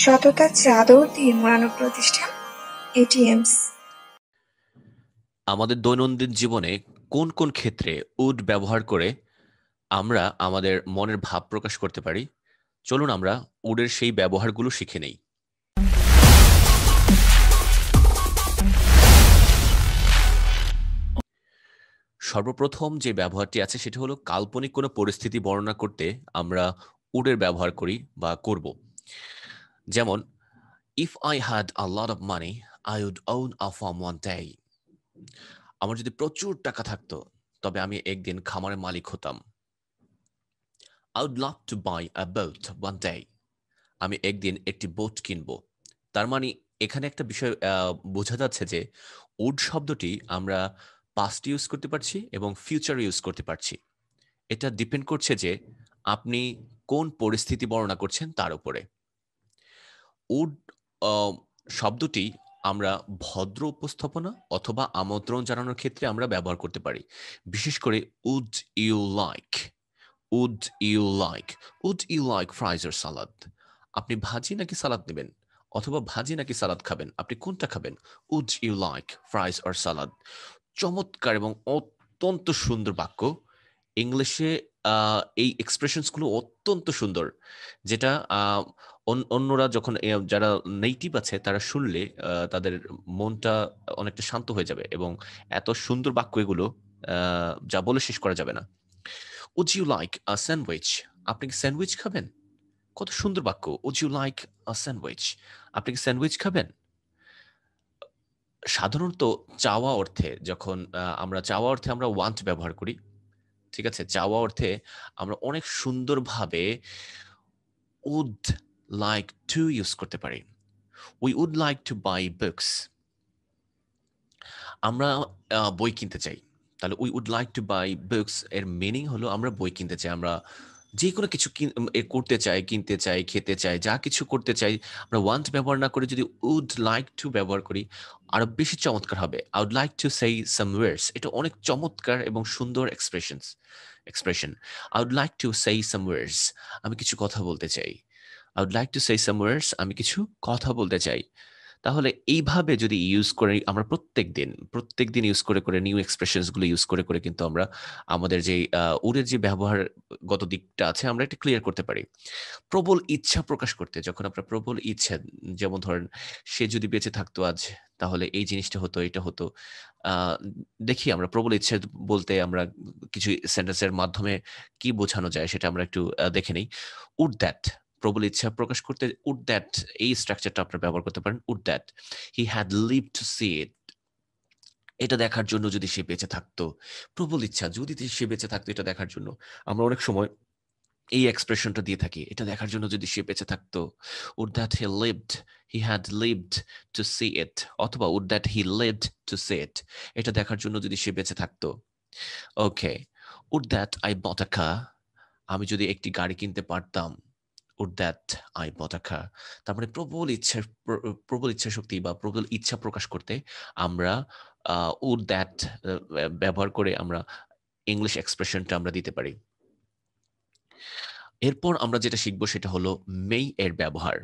সততার চাদর দিয়ে মোড়ানো প্রতিষ্ঠান এটিএমস আমাদের দৈনন্দিন জীবনে কোন কোন ক্ষেত্রে উড ব্যবহার করে আমরা আমাদের মনের ভাব প্রকাশ করতে পারি চলুন আমরা উডের সেই ব্যবহারগুলো শিখে নেই সর্বপ্রথম যে ব্যবহারটি আছে সেটা হলো কাল্পনিক কোনো পরিস্থিতি বর্ণনা করতে আমরা উডের ব্যবহার করি বা করব যেমন if I had a lot of money I would own a farm one day আমার যদি প্রচুর টাকা থাকতো তবে আমি একদিন খামারের মালিক হতাম I would love to buy a boat one day আমি একদিন একটি বোট কিনব তার মানে এখানে একটা বিষয় বোঝা যাচ্ছে যে উড শব্দটি আমরা পাস্ট ইউজ করতে পারছি এবং ফিউচার ইউজ করতে পারছি এটা ডিপেন্ড করছে যে আপনি কোন পরিস্থিতি বর্ণনা করছেন তার উপরে উড শব্দটি আমরা ভদ্র উপস্থাপনা অথবা আমন্ত্রণ জানানোর ক্ষেত্রে আমরা ব্যবহার করতে পারি বিশেষ করে would you like would you like would you like fries আর সালাদ আপনি ভাজি নাকি সালাদ নেবেন অথবা ভাজি নাকি সালাদ খাবেন আপনি কোনটা খাবেন উড ইউ লাইক ফ্রাইজ আর সালাদ চমৎকার এবং অত্যন্ত সুন্দর বাক্য ইংলিশে এই এক্সপ্রেশনসগুলো অত্যন্ত সুন্দর যেটা অন্যরা যখন যারা নেইটিভ আছে তারা শুনলে তাদের মনটা অনেকটা শান্ত হয়ে যাবে এবং এত সুন্দর বাক্য এগুলো যা বলে শেষ করা যাবে না would you like a sandwich আপনি কি স্যান্ডউইচ খাবেন কত সুন্দর বাক্য would you like a sandwich আপনি কি স্যান্ডউইচ খাবেন সাধারণত চাওয়া অর্থে যখন আমরা চাওয়া অর্থে আমরা ওয়ান্ট ব্যবহার করি ঠিক আছে চাওয়া অর্থে আমরা অনেক সুন্দরভাবে উড like to use করতে পারি we would like to buy books আমরা বই কিনতে চাই তাহলে we would like to buy books এর মিনিং হলো আমরা বই কিনতে চাই আমরা যে কোনো কিছু করতে চাই কিনতে চাই খেতে চাই যা কিছু করতে চাই আমরা ওয়ান্ট ব্যবহার না করে যদি উড লাইক টু ব্যবহার করি আরো বেশি চমৎকার হবে I would like to say সামওয়েয়ার্স এটা অনেক চমৎকার এবং সুন্দর expressions expression I would like to say somewheres আমি কিছু কথা বলতে চাই I would like to say somewheres আমি কিছু কথা বলতে চাই তাহলে এইভাবে যদি ইউজ করে আমরা প্রত্যেক দিন প্রত্যেক দিন ইউজ করে করে নিউ এক্সপ্রেশনসগুলো ইউজ করে করে কিন্তু আমরা আমাদের যে উডের যে ব্যবহারগত দিকটা আছে আমরা এটা ক্লিয়ার করতে পারি প্রবল ইচ্ছা প্রকাশ করতে যখন আপনার প্রবল ইচ্ছা যেমন ধরেন সে যদি বেঁচে থাকতো আজ তাহলে এই জিনিসটা হতো এটা হতো দেখি আমরা প্রবল ইচ্ছে বলতে আমরা কিছু সেন্টেন্সের মাধ্যমে কি বোঝানো যায় সেটা আমরা একটু দেখে নিই উড দ্যাট প্রবল ইচ্ছা প্রকাশ করতে উড দ্যাট এই স্ট্রাকচারটা আপনার ব্যবহার করতে পারেন would that he had live to see it এটা দেখার জন্য যদি সে বেঁচে থাকতো প্রবল ইচ্ছা যদি সে বেঁচে থাকতো এটা দেখার জন্য আমরা অনেক সময় এই এক্সপ্রেশনটা দিয়ে থাকি এটা দেখার জন্য যদি সে বেঁচে থাকতো would that he lived he had lived to see it অথবা would that he lived to see it এটা দেখার জন্য যদি সে বেঁচে থাকতো okay would that I bought a আমি যদি একটি গাড়ি কিনতে পারতাম ওর দ্যাট আই পতাকা তার মানে প্রবল ইচ্ছা প্রবল ইচ্ছা শক্তি বা প্রবল ইচ্ছা প্রকাশ করতে আমরা ওর দ্যাট ব্যবহার করে আমরা ইংলিশ এক্সপ্রেশনটা আমরা দিতে পারি এরপর আমরা যেটা শিখবো সেটা হলো মেই এর ব্যবহার